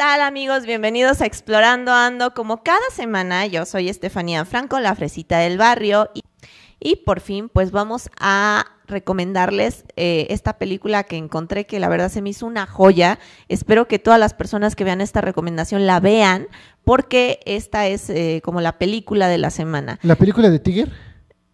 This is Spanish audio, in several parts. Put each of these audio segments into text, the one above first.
tal amigos? Bienvenidos a Explorando Ando. Como cada semana, yo soy Estefanía Franco, la fresita del barrio. Y, por fin, pues vamos a recomendarles eh, esta película que encontré, que la verdad se me hizo una joya. Espero que todas las personas que vean esta recomendación la vean, porque esta es eh, como la película de la semana. ¿La película de Tiger?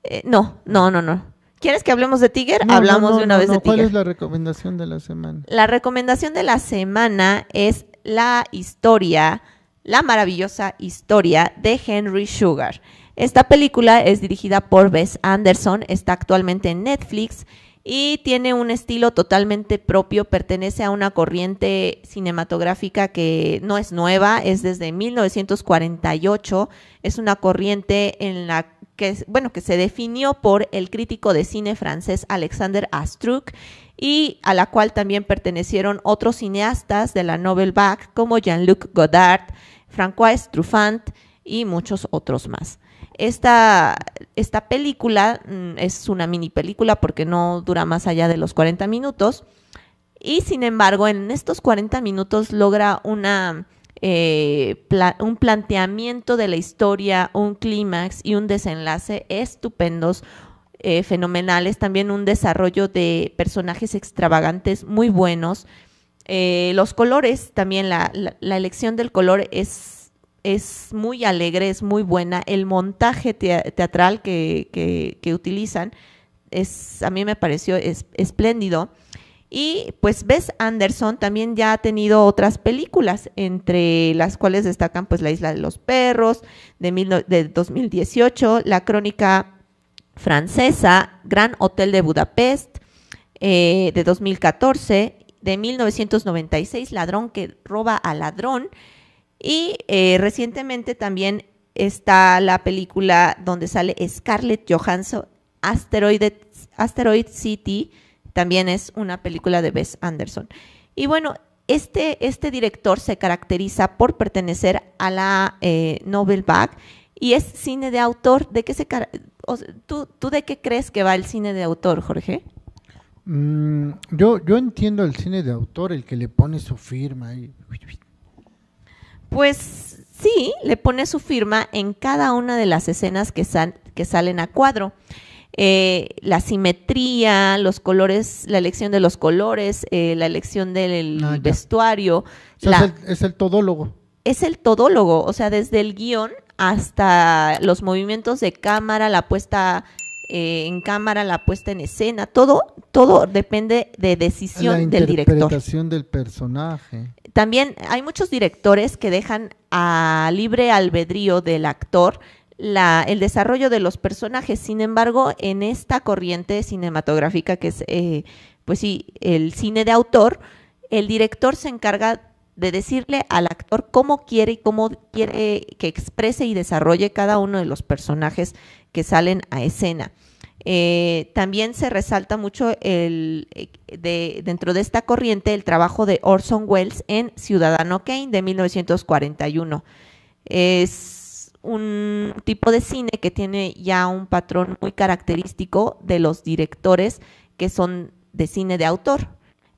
Eh, no, no, no, no. ¿Quieres que hablemos de Tiger? Hablamos de una vez de Tiger. ¿Cuál es la recomendación de la semana? La recomendación de la semana es la historia, la maravillosa historia de Henry Sugar. Esta película es dirigida por Bess Anderson, está actualmente en Netflix y tiene un estilo totalmente propio, pertenece a una corriente cinematográfica que no es nueva, es desde 1948, es una corriente en la que, bueno, que se definió por el crítico de cine francés Alexander Astruc y a la cual también pertenecieron otros cineastas de la Nobel Back, como Jean-Luc Godard, Francois Truffaut y muchos otros más. Esta, esta película mm, es una mini película porque no dura más allá de los 40 minutos y sin embargo en estos 40 minutos logra una, eh, un planteamiento de la historia, un clímax y un desenlace estupendos, eh, fenomenales, también un desarrollo de personajes extravagantes muy buenos. Eh, los colores, también la, elección del color es, es muy alegre, es muy buena. El montaje teatral que, utilizan es, a mí me pareció espléndido. Y pues Bess Anderson también ya ha tenido otras películas, entre las cuales destacan pues La Isla de los Perros de, de 2018, La Crónica francesa, Gran Hotel de Budapest, eh, de 2014, de 1996, Ladrón que roba a ladrón, y eh, recientemente también está la película donde sale Scarlett Johansson, Asteroid, Asteroid City, también es una película de Bess Anderson. Y bueno, este, este director se caracteriza por pertenecer a la eh, Nobel Bag y es cine de autor. ¿De qué se caracteriza? ¿tú, de qué crees que va el cine de autor, Jorge? Mm, yo, yo entiendo el cine de autor, el que le pone su firma. Pues sí, le pone su firma en cada una de las escenas que, que salen a cuadro. Eh, la simetría, los colores, la elección de los colores, eh, la elección del ah, vestuario. es, el, todólogo. Es el todólogo, o sea, desde el guión hasta los movimientos de cámara, la puesta eh, en cámara, la puesta en escena, todo, todo depende de decisión del director. La interpretación del personaje. También hay muchos directores que dejan a libre albedrío del actor la, el desarrollo de los personajes. Sin embargo, en esta corriente cinematográfica que es, eh, pues sí, el cine de autor, el director se encarga de decirle al actor cómo quiere y cómo quiere que exprese y desarrolle cada uno de los personajes que salen a escena. Eh, también se resalta mucho el, eh, dentro de esta corriente el trabajo de Orson Welles en Ciudadano Kane de 1941. Es un tipo de cine que tiene ya un patrón muy característico de los directores que son de cine de autor.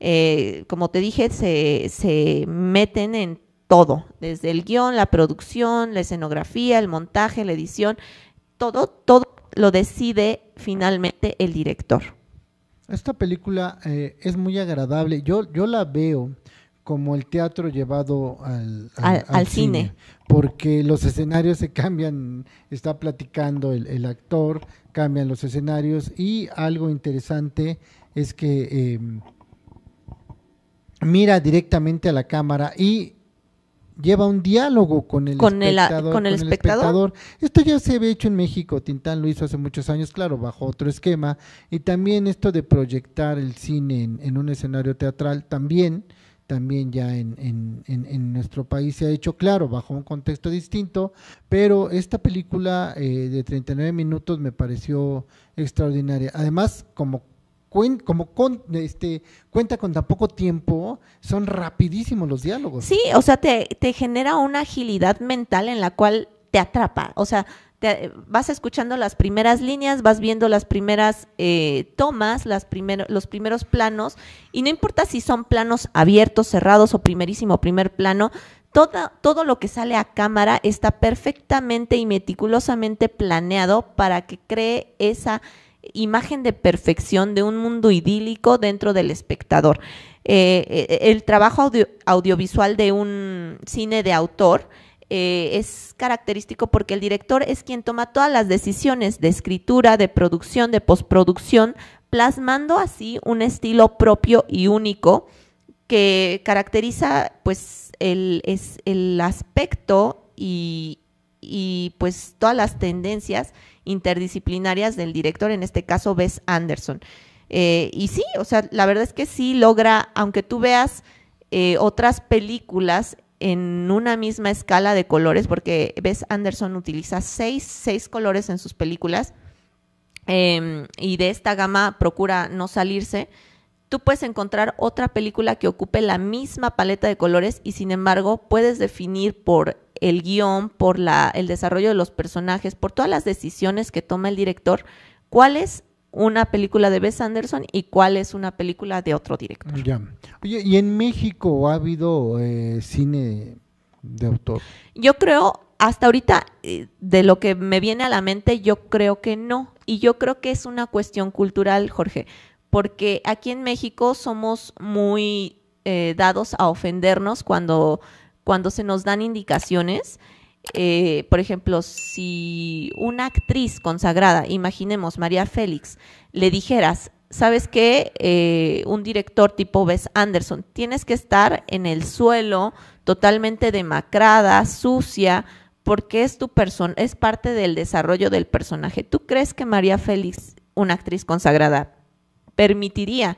Eh, como te dije, se, meten en todo, desde el guión, la producción, la escenografía, el montaje, la edición, todo, todo lo decide finalmente el director. Esta película eh, es muy agradable. Yo, yo la veo como el teatro llevado al, cine. porque los escenarios se cambian, está platicando el, actor, cambian los escenarios y algo interesante es que em, mira directamente a la cámara y lleva un diálogo con el, espectador, con el, espectador. Esto ya se había hecho en México, Tintán lo hizo hace muchos años, claro, bajo otro esquema. Y también esto de proyectar el cine en, un escenario teatral, también, también ya en, en, en, nuestro país se ha hecho, claro, bajo un contexto distinto, pero esta película eh, de 39 minutos me pareció extraordinaria. Además, como como con, este, cuenta con tan poco tiempo, son rapidísimos los diálogos. Sí, o sea, te, genera una agilidad mental en la cual te atrapa. O sea, vas escuchando las primeras líneas, vas viendo las primeras eh, tomas, las los primeros planos, y no importa si son planos abiertos, cerrados o primerísimo primer plano, todo, todo lo que sale a cámara está perfectamente y meticulosamente planeado para que cree esa imagen de perfección de un mundo idílico dentro del espectador. Eh, eh, el trabajo audiovisual de un cine de autor eh, es característico porque el director es quien toma todas las decisiones de escritura, de producción, de postproducción, plasmando así un estilo propio y único que caracteriza pues el, es, el aspecto y, y pues todas las tendencias interdisciplinarias del director, en este caso Bess Anderson. Eh, y sí, o sea, la verdad es que sí logra, aunque tú veas eh, otras películas en una misma escala de colores, porque Bess Anderson utiliza seis, colores en sus películas, em, y de esta gama procura no salirse, tú puedes encontrar otra película que ocupe la misma paleta de colores y sin embargo puedes definir por el guión, por la, el desarrollo de los personajes, por todas las decisiones que toma el director, cuál es una película de Wes Anderson y cuál es una película de otro director. Ya. Oye, ¿y en México ha habido eh, cine de autor? Yo creo, hasta ahorita, eh, de lo que me viene a la mente, yo creo que no. Y yo creo que es una cuestión cultural, Jorge, porque aquí en México somos muy eh, dados a ofendernos cuando cuando se nos dan indicaciones, eh, por ejemplo, si una actriz consagrada, imaginemos María Félix, le dijeras, sabes qué? Eh, un director tipo Wes Anderson, tienes que estar en el suelo, totalmente demacrada, sucia, porque es tu persona, es parte del desarrollo del personaje. ¿Tú crees que María Félix, una actriz consagrada, permitiría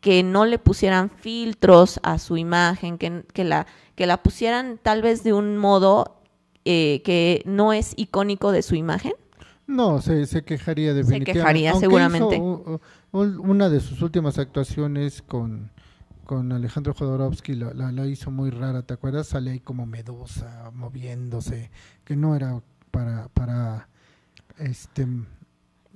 que no le pusieran filtros a su imagen, que, la, la pusieran tal vez de un modo eh, que no es icónico de su imagen? No, se, quejaría de. Se quejaría seguramente. una de sus últimas actuaciones con, con Alejandro Jodorowsky la, hizo muy rara, ¿te acuerdas? Sale ahí como medusa, moviéndose, que no era para, para este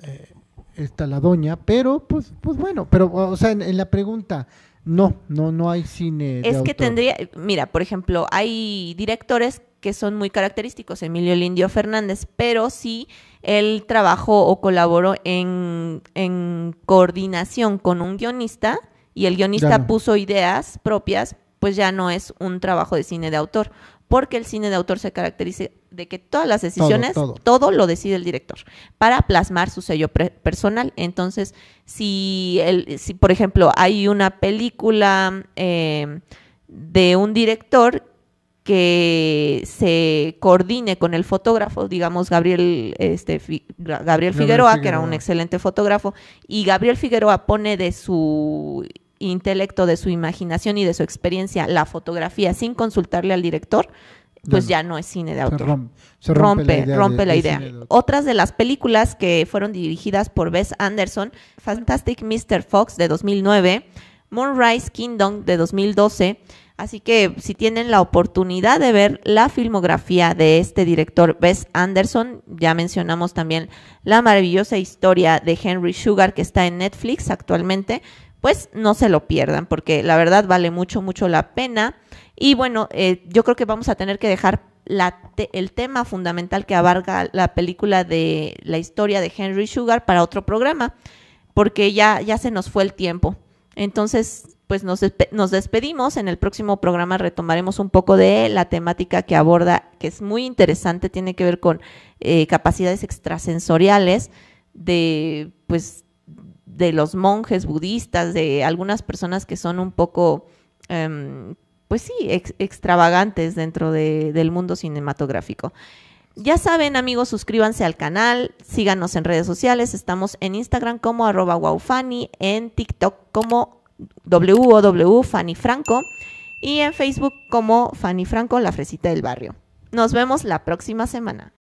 eh, esta la doña, pero pues, pues bueno, pero o sea, en la pregunta, no, no, no hay cine. Es que tendría, mira, por ejemplo, hay directores que son muy característicos, Emilio Lindio Fernández, pero si él trabajó o colaboró en, en coordinación con un guionista y el guionista puso ideas propias, pues ya no es un trabajo de cine de autor, porque el cine de autor se caracteriza de que todas las decisiones, todo, lo decide el director para plasmar su sello personal. Entonces, si, el, si, por ejemplo, hay una película em, de un director que se coordine con el fotógrafo, digamos Gabriel, este, Gabriel Figueroa, que era un excelente fotógrafo, y Gabriel Figueroa pone de su intelecto, de su imaginación y de su experiencia la fotografía sin consultarle al director, pues ya no es cine de autor. Se rompe, rompe, la idea. Otras de las películas que fueron dirigidas por Bess Anderson, Fantastic Mr. Fox de 2009, Moonrise Kingdom de 2012. Así que si tienen la oportunidad de ver la filmografía de este director Bess Anderson, ya mencionamos también la maravillosa historia de Henry Sugar que está en Netflix actualmente, pues no se lo pierdan, porque la verdad vale mucho, mucho la pena. Y bueno, eh, yo creo que vamos a tener que dejar la el tema fundamental que abarca la película de la historia de Henry Sugar para otro programa, porque ya, ya se nos fue el tiempo. Entonces, pues nos, nos despedimos. En el próximo programa retomaremos un poco de la temática que aborda, que es muy interesante, tiene que ver con eh, capacidades extrasensoriales de, pues, de los monjes budistas, de algunas personas que son un poco, em, pues sí, extravagantes dentro del mundo cinematográfico. Ya saben, amigos, suscríbanse al canal, síganos en redes sociales, estamos en Instagram como arroba wowfanny, en TikTok como franco y en Facebook como Fanny Franco, la fresita del barrio. Nos vemos la próxima semana.